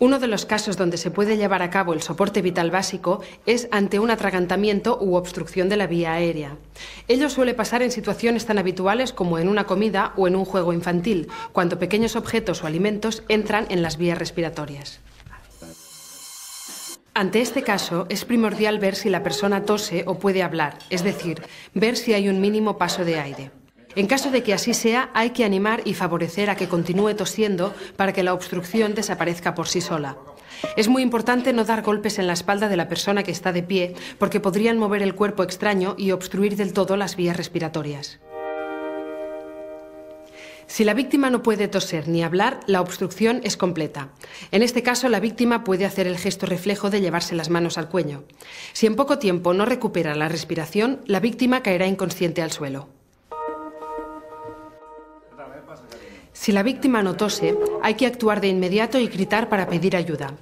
Uno de los casos donde se puede llevar a cabo el soporte vital básico es ante un atragantamiento u obstrucción de la vía aérea. Ello suele pasar en situaciones tan habituales como en una comida o en un juego infantil, cuando pequeños objetos o alimentos entran en las vías respiratorias. Ante este caso, es primordial ver si la persona tose o puede hablar, es decir, ver si hay un mínimo paso de aire. En caso de que así sea, hay que animar y favorecer a que continúe tosiendo para que la obstrucción desaparezca por sí sola. Es muy importante no dar golpes en la espalda de la persona que está de pie, porque podrían mover el cuerpo extraño y obstruir del todo las vías respiratorias. Si la víctima no puede toser ni hablar, la obstrucción es completa. En este caso, la víctima puede hacer el gesto reflejo de llevarse las manos al cuello. Si en poco tiempo no recupera la respiración, la víctima caerá inconsciente al suelo. Si la víctima no hay que actuar de inmediato y gritar para pedir ayuda.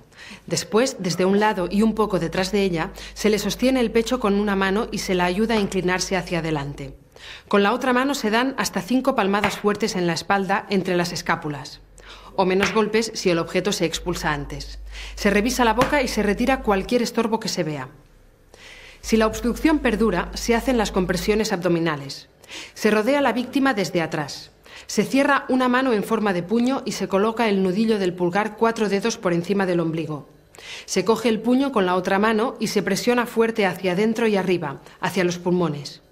Después, desde un lado y un poco detrás de ella, se le sostiene el pecho con una mano y se la ayuda a inclinarse hacia adelante. Con la otra mano se dan hasta cinco palmadas fuertes en la espalda entre las escápulas, o menos golpes si el objeto se expulsa antes. Se revisa la boca y se retira cualquier estorbo que se vea. Si la obstrucción perdura, se hacen las compresiones abdominales. Se rodea a la víctima desde atrás. Se cierra una mano en forma de puño y se coloca el nudillo del pulgar cuatro dedos por encima del ombligo. Se coge el puño con la otra mano y se presiona fuerte hacia adentro y arriba, hacia los pulmones.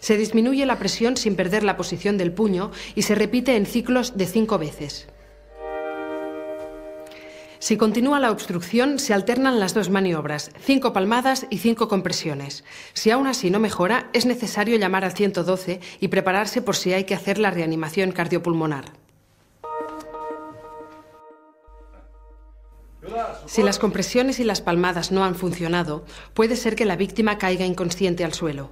Se disminuye la presión sin perder la posición del puño y se repite en ciclos de cinco veces. Si continúa la obstrucción, se alternan las dos maniobras, cinco palmadas y cinco compresiones. Si aún así no mejora, es necesario llamar al 112 y prepararse por si hay que hacer la reanimación cardiopulmonar. Si las compresiones y las palmadas no han funcionado, puede ser que la víctima caiga inconsciente al suelo.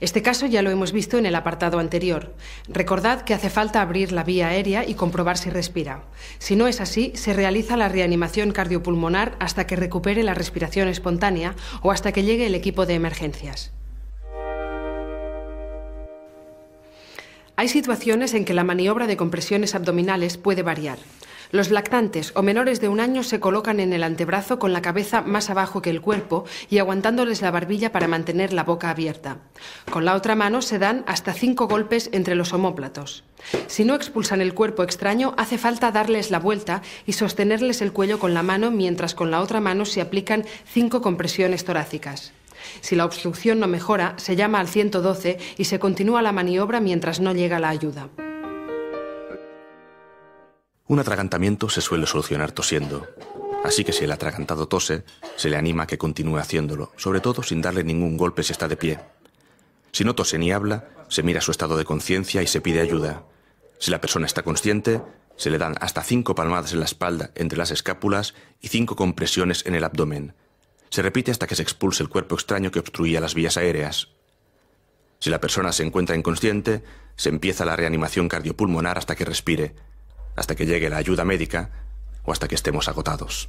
Este caso ya lo hemos visto en el apartado anterior. Recordad que hace falta abrir la vía aérea y comprobar si respira. Si no es así, se realiza la reanimación cardiopulmonar hasta que recupere la respiración espontánea o hasta que llegue el equipo de emergencias. Hay situaciones en que la maniobra de compresiones abdominales puede variar. Los lactantes o menores de un año se colocan en el antebrazo con la cabeza más abajo que el cuerpo y aguantándoles la barbilla para mantener la boca abierta. Con la otra mano se dan hasta cinco golpes entre los homóplatos. Si no expulsan el cuerpo extraño, hace falta darles la vuelta y sostenerles el cuello con la mano mientras con la otra mano se aplican cinco compresiones torácicas. Si la obstrucción no mejora, se llama al 112 y se continúa la maniobra mientras no llega la ayuda. Un atragantamiento se suele solucionar tosiendo, así que si el atragantado tose, se le anima a que continúe haciéndolo, sobre todo sin darle ningún golpe si está de pie. Si no tose ni habla, se mira su estado de conciencia y se pide ayuda. Si la persona está consciente, se le dan hasta cinco palmadas en la espalda entre las escápulas y cinco compresiones en el abdomen. Se repite hasta que se expulse el cuerpo extraño que obstruía las vías aéreas. Si la persona se encuentra inconsciente, se empieza la reanimación cardiopulmonar hasta que respire, hasta que llegue la ayuda médica o hasta que estemos agotados.